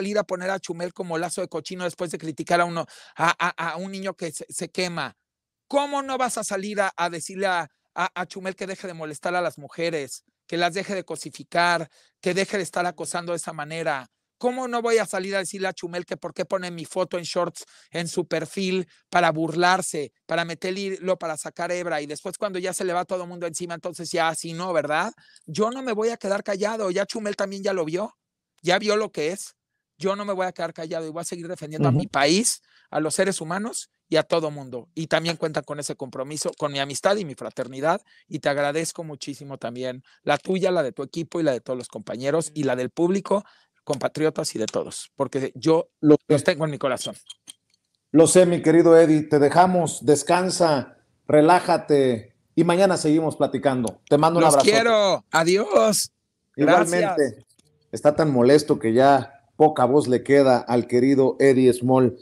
salir a poner a Chumel como lazo de cochino después de criticar a uno, a, un niño que se, quema? ¿Cómo no vas a salir a, decirle a Chumel que deje de molestar a las mujeres, que las deje de cosificar, que deje de estar acosando de esa manera? ¿Cómo no voy a salir a decirle a Chumel que por qué pone mi foto en shorts en su perfil para burlarse, para meterlo, para sacar hebra? Y después cuando ya se le va todo el mundo encima, entonces ya así no, ¿verdad? Yo no me voy a quedar callado, ya Chumel también ya lo vio, ya vio lo que es yo no me voy a quedar callado y voy a seguir defendiendo a mi país, a los seres humanos y a todo mundo. Y también cuenta con ese compromiso, con mi amistad y mi fraternidad. Y te agradezco muchísimo también la tuya, la de tu equipo y la de todos los compañeros y la del público, compatriotas y de todos, porque yo Lo los tengo en mi corazón. Lo sé, mi querido Eddie, te dejamos, descansa, relájate y mañana seguimos platicando. Te mando un abrazo. Los quiero, adiós. Igualmente, está tan molesto que ya poca voz le queda al querido Eddie Small.